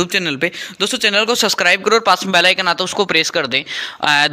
YouTube channel पे दोस्तों channel को सब्सक्राइब करो और पास में बेल आइकन आता है उसको प्रेस कर दें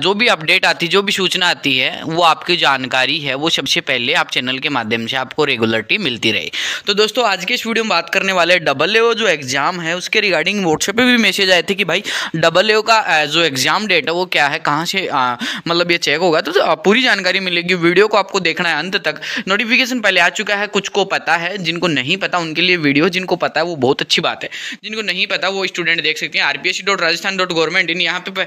जो भी अपडेट आती है जो भी सूचना आती है वो आपकी जानकारी है वो सबसे पहले आप चैनल के माध्यम से आपको रेगुलरिटी मिलती रहे तो दोस्तों आज के इस वीडियो में बात करने वाले डबल ए जो एग्ज़ाम है उसके रिगार्डिंग व्हाट्सएप पर भी मैसेज आए थे कि भाई डबल ए का जो एग्ज़ाम डेट है वो क्या है कहाँ से मतलब ये चेक होगा तो, तो पूरी जानकारी मिलेगी वीडियो को आपको देखना है अंत तक नोटिफिकेशन पहले आ चुका है कुछ को पता है जिनको नहीं पता उनके लिए वीडियो जिनको पता है वो बहुत अच्छी बात है जिनको नहीं पता वो स्टूडेंट देख सकते हैं R P S C dot Rajasthan dot government in यहाँ पे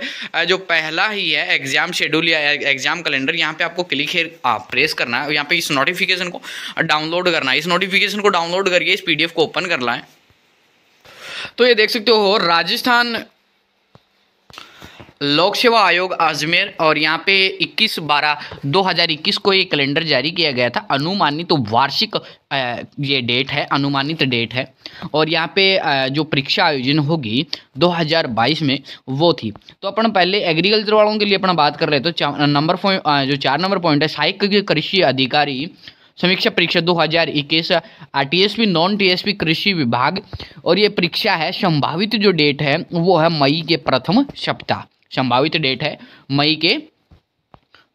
जो पहला ही है एग्जाम शेड्यूल या एग्जाम कैलेंडर यहाँ पे आपको क्लिक है आप प्रेस करना है यहाँ पे इस नोटिफिकेशन को डाउनलोड करना है इस नोटिफिकेशन को डाउनलोड करिए इस पी को ओपन करना है तो ये देख सकते हो राजस्थान लोक सेवा आयोग अजमेर और यहाँ पे 21 बारह 2021 को ये कैलेंडर जारी किया गया था अनुमानित तो वार्षिक ये डेट है अनुमानित डेट है और यहाँ पे जो परीक्षा आयोजन होगी 2022 में वो थी तो अपन पहले एग्रीकल्चर वालों के लिए अपना बात कर रहे तो नंबर जो चार नंबर पॉइंट है सहायक कृषि अधिकारी समीक्षा परीक्षा 2021 पी नॉन टीएसपी कृषि विभाग और ये परीक्षा है संभावित जो डेट है वो है मई के प्रथम सप्ताह संभावित डेट है मई के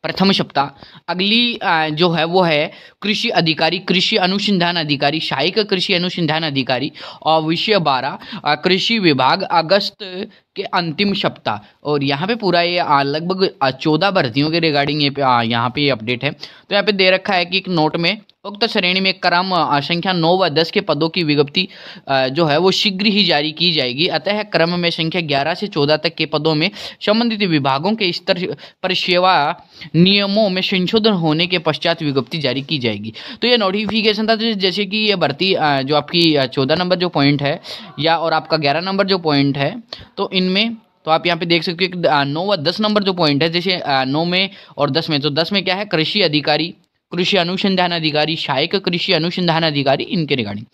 प्रथम सप्ताह अगली जो है वो है कृषि अधिकारी कृषि अनुसंधान अधिकारी सहायक कृषि अनुसंधान अधिकारी और विषय बारह कृषि विभाग अगस्त के अंतिम सप्ताह और यहाँ पे पूरा ये लगभग चौदह भर्तियों के रिगार्डिंग ये यहाँ पे अपडेट है तो यहाँ पे दे रखा है कि एक नोट में उक्त श्रेणी में क्रम संख्या नौ व दस के पदों की विज्ञप्ति जो है वो शीघ्र ही जारी की जाएगी अतः क्रम में संख्या ग्यारह से चौदह तक के पदों में संबंधित विभागों के स्तर पर सेवा नियमों में संशोधन होने के पश्चात विज्ञप्ति जारी की जाएगी तो ये नोटिफिकेशन था तो जैसे कि ये भर्ती जो आपकी चौदह नंबर जो पॉइंट है या और आपका ग्यारह नंबर जो पॉइंट है तो इनमें तो आप यहाँ पे देख सकते हो कि नौ व दस नंबर जो पॉइंट है जैसे नौ में और दस में तो दस में क्या है कृषि अधिकारी कृषि अनुसंधान अधिकारी सहायक कृषि अनुसंधान अधिकारी इनके रिगार्डिंग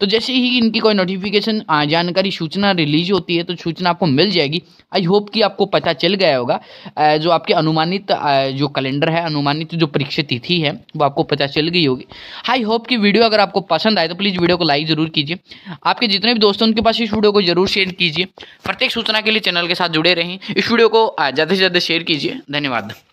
तो जैसे ही इनकी कोई नोटिफिकेशन जानकारी सूचना रिलीज होती है तो सूचना आपको मिल जाएगी आई होप कि आपको पता चल गया होगा जो आपके अनुमानित जो कैलेंडर है अनुमानित जो परीक्षा तिथि है वो आपको पता चल गई होगी आई होप कि वीडियो अगर आपको पसंद आए तो प्लीज़ वीडियो को लाइक ज़रूर कीजिए आपके जितने भी दोस्तों उनके पास इस वीडियो को जरूर शेयर कीजिए प्रत्येक सूचना के लिए चैनल के साथ जुड़े रहें इस वीडियो को ज़्यादा से ज़्यादा शेयर कीजिए धन्यवाद